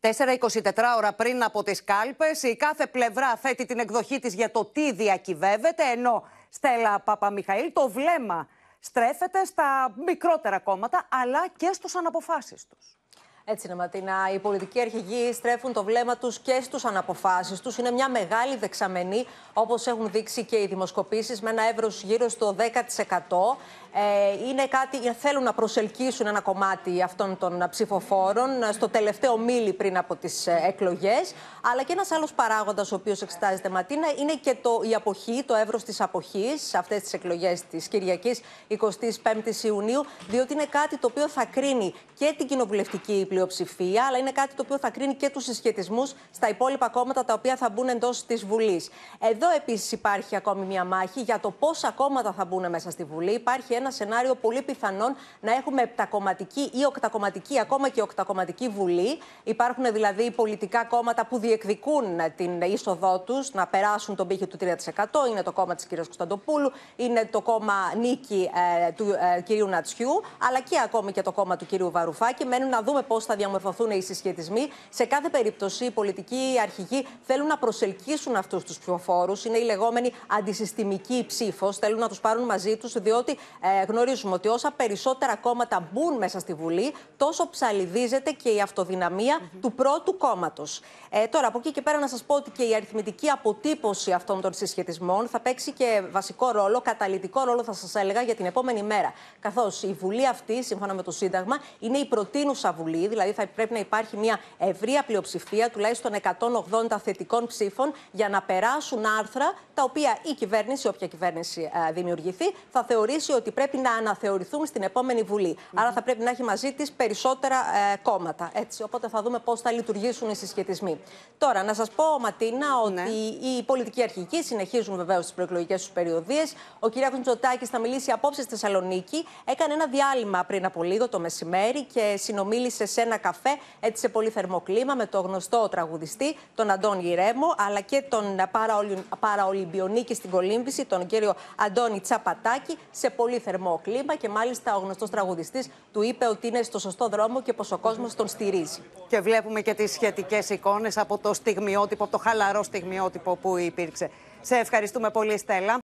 4-24 ώρα πριν από τις κάλπες, η κάθε πλευρά θέτει την εκδοχή της για το τι διακυβεύεται, ενώ Στέλλα Παπαμιχαήλ το βλέμμα στρέφεται στα μικρότερα κόμματα, αλλά και στους αναποφάσεις τους. Έτσι είναι, Ματίνα. Οι πολιτικοί αρχηγοί στρέφουν το βλέμμα τους και στους αναποφάσεις τους. Είναι μια μεγάλη δεξαμενή, όπως έχουν δείξει και οι δημοσκοπήσεις, με ένα εύρος γύρω στο 10%. Ε, είναι κάτι, θέλουν να προσελκύσουν ένα κομμάτι αυτών των ψηφοφόρων ε, στο τελευταίο μήλι πριν από τις ε, εκλογές. Αλλά και ένας άλλος παράγοντας, ο οποίος εξετάζεται, Ματίνα, είναι και το, η αποχή, το εύρος της αποχής σε αυτές τις εκλογές της Κυριακής 25η Ιουνίου, διότι είναι κάτι το οποίο θα κρίνει και την κοινοβουλευτική πλειοψηφία πλειοψηφία, αλλά είναι κάτι το οποίο θα κρίνει και τους συσχετισμούς στα υπόλοιπα κόμματα τα οποία θα μπουν εντός της Βουλής. Εδώ επίσης υπάρχει ακόμη μια μάχη για το πόσα κόμματα θα μπουν μέσα στη Βουλή. Υπάρχει ένα σενάριο πολύ πιθανόν να έχουμε επτακομματική ή οκτακομματική, ακόμα και οκτακομματική Βουλή. Υπάρχουν δηλαδή πολιτικά κόμματα που διεκδικούν την είσοδό τους να περάσουν τον πύχη του 3%. Είναι το κόμμα της κυρίας Κωνσταντοπούλου, είναι το κόμμα νίκη ε, του ε, κυρίου Νατσιού, αλλά και ακόμη και το κόμμα του κυρίου Βαρουφάκη. Μένουν να δούμε πώς θα διαμορφωθούν οι συσχετισμοί. Σε κάθε περίπτωση, οι πολιτικοί αρχηγοί θέλουν να προσελκύσουν αυτούς τους ψηφοφόρους. Είναι η λεγόμενη αντισυστημική ψήφος. Θέλουν να τους πάρουν μαζί τους, διότι ε, γνωρίζουμε ότι όσα περισσότερα κόμματα μπουν μέσα στη Βουλή, τόσο ψαλιδίζεται και η αυτοδυναμια του πρώτου κόμματος. Ε, τώρα, από εκεί και πέρα, να σας πω ότι και η αριθμητική αποτύπωση αυτών των συσχετισμών θα παίξει και βασικό ρόλο, καταλητικό ρόλο, θα σας έλεγα, για την επόμενη μέρα. Καθώς η Βουλή αυτή, σύμφωνα με το Σύνταγμα, είναι η προτείνουσα Βουλή, δηλαδή θα πρέπει να υπάρχει μια ευρεία πλειοψηφία τουλάχιστον 180 θετικών ψήφων για να περάσουν άρθρα τα οποία η κυβέρνηση, όποια κυβέρνηση ε, δημιουργηθεί, θα θεωρήσει ότι πρέπει να αναθεωρηθούν στην επόμενη Βουλή. Άρα θα πρέπει να έχει μαζί της περισσότερα ε, κόμματα. Έτσι. Οπότε θα δούμε πώς θα λειτουργήσουν οι συσχετισμοί. Τώρα, να σας πω, Ματίνα, ναι. ότι ναι. οι πολιτικοί αρχικοί συνεχίζουν βεβαίως τις προεκλογικές τους περιοδίες. Ο κ. Μητσοτάκη θα μιλήσει απόψε στη Θεσσαλονίκη. Έκανε ένα διάλειμμα πριν από λίγο το μεσημέρι και συνομίλησε σε ένα καφέ, έτσι σε πολύ θερμό κλίμα, με το γνωστό τραγουδιστή, τον Αντώνη Ρέμο, αλλά και τον παραολυμπιονίκη στην κολύμβηση, τον κύριο Αντώνη Τσαπατάκη, σε πολύ θερμό κλίμα. Και μάλιστα ο γνωστός τραγουδιστής του είπε ότι είναι στο σωστό δρόμο και πως ο κόσμος τον στηρίζει. Και βλέπουμε και τις σχετικές εικόνες από το στιγμιότυπο, από το χαλαρό στιγμιότυπο που υπήρξε. Σε ευχαριστούμε πολύ, Στέλλα.